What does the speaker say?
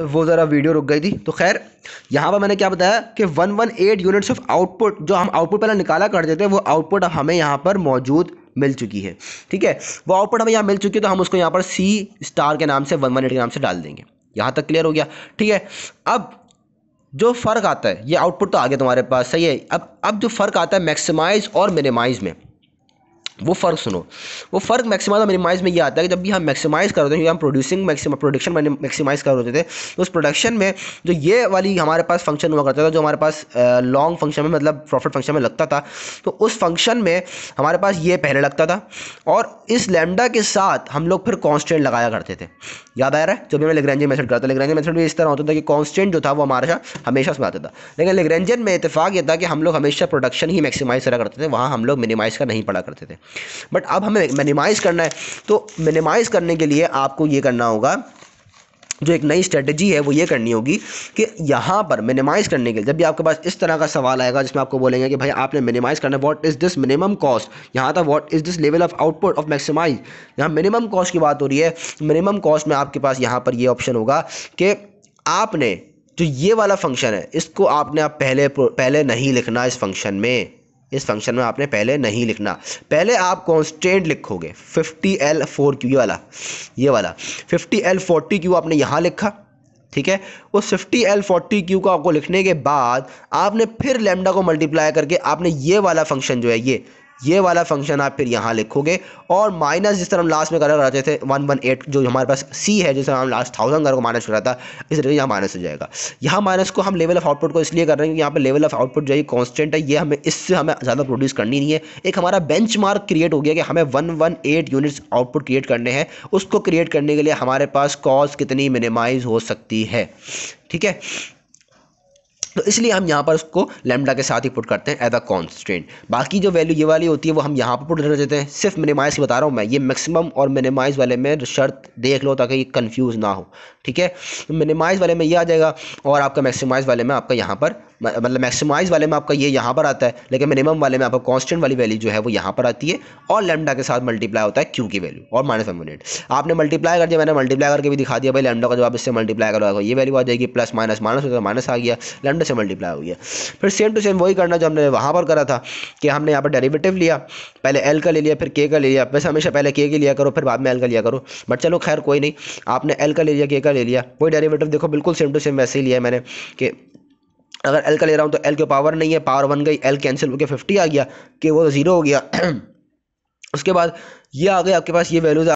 वो ज़रा वीडियो रुक गई थी तो खैर यहाँ पर मैंने क्या बताया कि one one eight units of output जो हम आउटपुट पहले निकाला कर देते हैं वो आउटपुट अब हमें यहाँ पर मौजूद मिल चुकी है ठीक है वो आउटपुट हमें यहाँ मिल चुकी है तो हम उसको यहाँ पर सी स्टार के नाम से वन वन एट के नाम से डाल देंगे यहाँ तक क्लियर हो गया ठीक है अब जो फ़र्क आता है ये आउटपुट तो आ गया तुम्हारे पास सही है अब अब जो फ़र्क आता है मैक्सिमाइज और मिनिमाइज में वो फ़र्क सुनो वो फ़र्क मैक्सिमाइज और मिनिमाइज में ये आता है कि जब भी हम मैक्सिमाइज़ कर रहे हैं हम प्रोड्यूसिंग मैक्सिमा प्रोडक्शन मैक्सिमाइज़ कर रहे थे तो उस प्रोडक्शन में जो ये वाली हमारे पास फंक्शन हुआ करता था जो हमारे पास लॉन्ग फंक्शन में मतलब प्रॉफिट फंक्शन में लगता था तो उस फंक्शन में हमारे पास ये पहले लगता था और इस लैमडा के साथ हम लोग फिर कॉन्स्टेंट लगाया करते थे याद आ रहा है जब भी मैं लेग्रेंजियन मेथड करता था लेग्रेंजियन मेथड भी इस तरह होता था कि कॉन्स्टेंट जो था वो हमारे साथ हमेशा उसमें आता था लेकिन लेग्रेंजियन में इतफाक ये था कि हम लोग हमेशा प्रोडक्शन ही मैक्सिमाइज़ करा करते थे वहाँ हम लोग मिनिमाइज़ का नहीं पड़ा करते थे बट अब हमें मिनिमाइज़ करना है तो मिनिमाइज़ करने के लिए आपको ये करना होगा जो एक नई स्ट्रेटजी है वो ये करनी होगी कि यहाँ पर मिनिमाइज़ करने के लिए जब भी आपके पास इस तरह का सवाल आएगा जिसमें आपको बोलेंगे कि भाई आपने मिनिमाइज़ करना है what is this minimum cost यहाँ था what is this level of output of maximise यहाँ मिनिमम कॉस्ट की बात हो रही है मिनिमम कॉस्ट में आपके पास यहाँ पर ये यह ऑप्शन होगा कि आपने जो ये वाला फंक्शन है इसको आपने आप पहले पहले नहीं लिखना इस फंक्शन में इस फंक्शन में आपने पहले नहीं लिखना पहले आप कॉन्स्टेंट लिखोगे फिफ्टी एल फोर क्यू ये वाला ये वाला फिफ्टी एल फोर्टी क्यू आपने यहाँ लिखा ठीक है उस फिफ्टी एल फोर्टी क्यू को आपको लिखने के बाद आपने फिर लेमडा को मल्टीप्लाई करके आपने ये वाला फंक्शन जो है ये ये वाला फंक्शन आप फिर यहाँ लिखोगे और माइनस जिस तरह हम लास्ट में करा कराते थे वन वन एट जो हमारे पास सी है जिस तरह हम लास्ट थाउजेंड करो को माइनस रहा था इस तरह यहाँ माइनस हो जाएगा यहाँ माइनस को हम लेवल ऑफ आउटपुट को इसलिए कर रहे हैं कि यहाँ पर लेवल ऑफ आउटपुट जो है कॉन्स्टेंट है ये हमें इससे हमें ज़्यादा प्रोड्यूस करनी नहीं है एक हमारा बेंच क्रिएट हो गया कि हमें one one eight units output create करने हैं उसको क्रिएट करने के लिए हमारे पास कॉस्ट कितनी मिनिमाइज हो सकती है ठीक है तो इसलिए हम यहाँ पर उसको लेमडा के साथ ही पुट करते हैं एज अ कॉन्स्टेंट बाकी जो वैल्यू ये वाली होती है वो हम यहाँ पर पुट कर देते हैं सिर्फ मिनिमाइज़ बता रहा हूँ मैं ये मैक्सिमम और मिनिमाइज़ वाले में शर्त देख लो ताकि ये कन्फ्यूज़ ना हो ठीक है मिनिमाइज़ वाले में ये आ जाएगा और आपका मैक्सिमाइज़ वाले में आपका यहाँ पर मतलब मैक्सिमाइज वाले में आपका ये यहाँ पर आता है लेकिन मिनिमम वाले में आपका कॉन्स्टेंट वाली वैल्यू जो है वो यहाँ पर आती है और लेमडा के साथ मल्टीप्लाई होता है क्यू की वैल्यू और माइनस वन यूनिट आपने मल्टीप्लाई कर दिया मैंने मल्टीप्लाई करके भी दिखा दिया भाई लेमडा का जब आप इससे मल्टीप्लाई करोगे ये वैल्यू आ जाएगी प्लस माइनस माइनस होता है माइनस आ गया लेमडा से मल्टीप्लाई हो गया फिर सेम टू सेम वही करना जो हमने वहाँ पर करा था कि हमने यहाँ पर डेरीवेटिव लिया पहले एल का ले लिया फिर के का ले लिया वैसे हमेशा पहले के के लिया करो फिर बाद में एल का लिया करो बट चलो खैर कोई नहीं आपने एल का ले लिया के का ले लिया कोई डेरीवेटिव देखो बिल्कुल सेम टू सेम वैसे ही लिया मैंने कि अगर एल का ले रहा हूँ तो एल की पावर नहीं है पावर वन गई एल कैंसिल होकर फिफ्टी आ गया कि वो ज़ीरो हो गया उसके बाद ये आ गए आपके पास ये वैल्यूज़